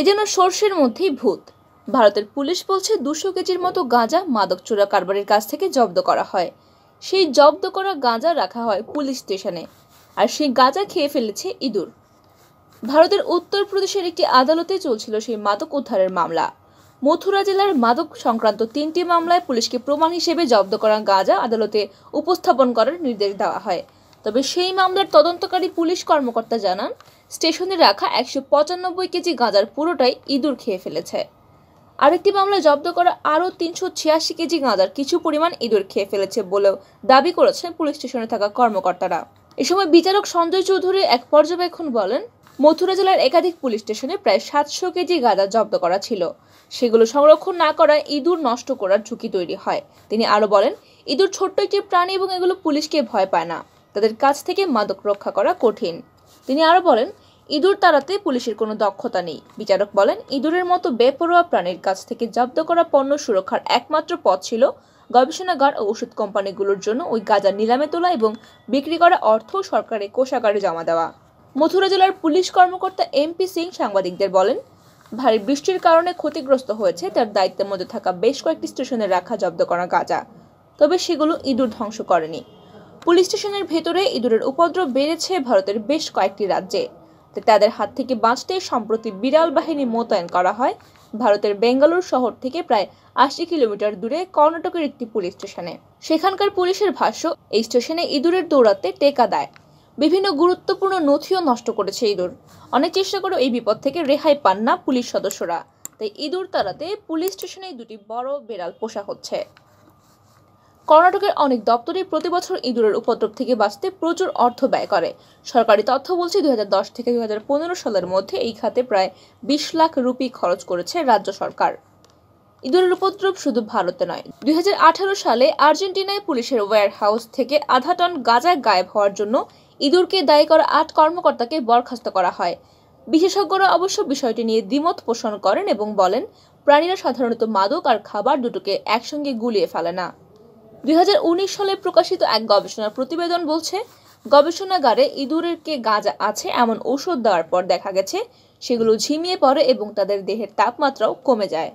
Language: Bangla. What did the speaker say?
এ যেন সর্ষের মধ্যেই ভূত ভারতের পুলিশ বলছে দুশো কেজির মতো গাঁজা মাদক চোরা কারবারের কাছ থেকে জব্দ করা হয় সেই জব্দ করা গাঁজা রাখা হয় পুলিশ স্টেশনে আর সেই গাঁজা খেয়ে ফেলেছে ইঁদুর ভারতের উত্তরপ্রদেশের একটি আদালতে চলছিল সেই মাদক উদ্ধারের মামলা মথুরা জেলার মাদক সংক্রান্ত তিনটি মামলায় পুলিশকে প্রমাণ হিসেবে জব্দ করা গাঁজা আদালতে উপস্থাপন করার নির্দেশ দেওয়া হয় তবে সেই মামলার তদন্তকারী পুলিশ কর্মকর্তা জানান স্টেশনে রাখা একশো পঁচানব্বই কেজি গাঁজার পুরোটাই ইঁদুর খেয়ে ফেলেছে আরেকটি মামলায় জব্দ করা আরও তিনশো ছিয়াশি কেজি গাঁজার কিছু পরিমাণ ইঁদুর খেয়ে ফেলেছে বলেও দাবি করেছেন পুলিশ স্টেশনে থাকা কর্মকর্তারা এ সময় বিচারক সঞ্জয় চৌধুরী এক পর্যবেক্ষণ বলেন মথুরা জেলার একাধিক পুলিশ স্টেশনে প্রায় সাতশো কেজি গাঁজা জব্দ করা ছিল সেগুলো সংরক্ষণ না করায় ইঁদুর নষ্ট করার ঝুঁকি তৈরি হয় তিনি আরও বলেন ইঁদুর ছোট্ট একটি প্রাণী এবং এগুলো পুলিশকে ভয় পায় না তাদের কাছ থেকে মাদক রক্ষা করা কঠিন তিনি আরও বলেন ইঁদুর তাড়াতে পুলিশের কোনো দক্ষতা নেই বিচারক বলেন ইঁদুরের মতো বেপরোয়া প্রাণীর কাছ থেকে জব্দ করা পণ্য সুরক্ষার একমাত্র পথ ছিল গবেষণাগার ও ওষুধ কোম্পানিগুলোর জন্য ওই গাঁজা নিলামে তোলা এবং বিক্রি করা অর্থ সরকারের কোষাগারে জমা দেওয়া মথুরা জেলার পুলিশ কর্মকর্তা এমপি সিং সাংবাদিকদের বলেন ভারী বৃষ্টির কারণে ক্ষতিগ্রস্ত হয়েছে তার দায়িত্বের মধ্যে থাকা বেশ কয়েকটি স্টেশনে রাখা জব্দ করা গাঁজা তবে সেগুলো ইঁদুর ধ্বংস করেনি পুলিশ স্টেশনের ভেতরে ইঁদুরের উপদ্রব বেড়েছে ভারতের বেশ কয়েকটি রাজ্যে তাদের হাত থেকে বাঁচতে সম্প্রতি বিড়াল বাহিনী মোতায়েন করা হয় ভারতের বেঙ্গালুর শহর থেকে প্রায় আশি কিলোমিটার দূরে কর্ণাটকের একটি পুলিশ স্টেশনে সেখানকার পুলিশের ভাষ্য এই স্টেশনে ইঁদুরের দৌড়াতে টেকা দেয় বিভিন্ন গুরুত্বপূর্ণ নথিও নষ্ট করেছে ইঁদুর অনেক চেষ্টা করে এই বিপদ থেকে রেহাই পান না পুলিশ সদস্যরা তাই ইঁদুর তাড়াতে পুলিশ স্টেশনে দুটি বড় বিড়াল পোষা হচ্ছে কর্ণাটকের অনেক দপ্তরই প্রতি বছর ইঁদুরের উপদ্রব থেকে বাঁচতে প্রচুর অর্থ ব্যয় করে সরকারি তথ্য বলছে দুই থেকে দুই সালের মধ্যে এই খাতে প্রায় বিশ লাখ রুপি খরচ করেছে রাজ্য সরকার ইঁদুরের উপদ্রব শুধু ভারতে নয় দুই সালে আর্জেন্টিনায় পুলিশের ওয়্যার হাউস থেকে আধা টন গাঁজা গায়েব হওয়ার জন্য ইঁদুরকে দায়ী করা আট কর্মকর্তাকে বরখাস্ত করা হয় বিশেষজ্ঞরা অবশ্য বিষয়টি নিয়ে দ্বিমত পোষণ করেন এবং বলেন প্রাণীরা সাধারণত মাদক আর খাবার দুটোকে একসঙ্গে গুলিয়ে ফেলে না দুই সালে প্রকাশিত এক গবেষণার প্রতিবেদন বলছে গবেষণাগারে ইঁদুরের কে গাঁজা আছে এমন ঔষধ দেওয়ার পর দেখা গেছে সেগুলো ঝিমিয়ে পড়ে এবং তাদের দেহের তাপমাত্রাও কমে যায়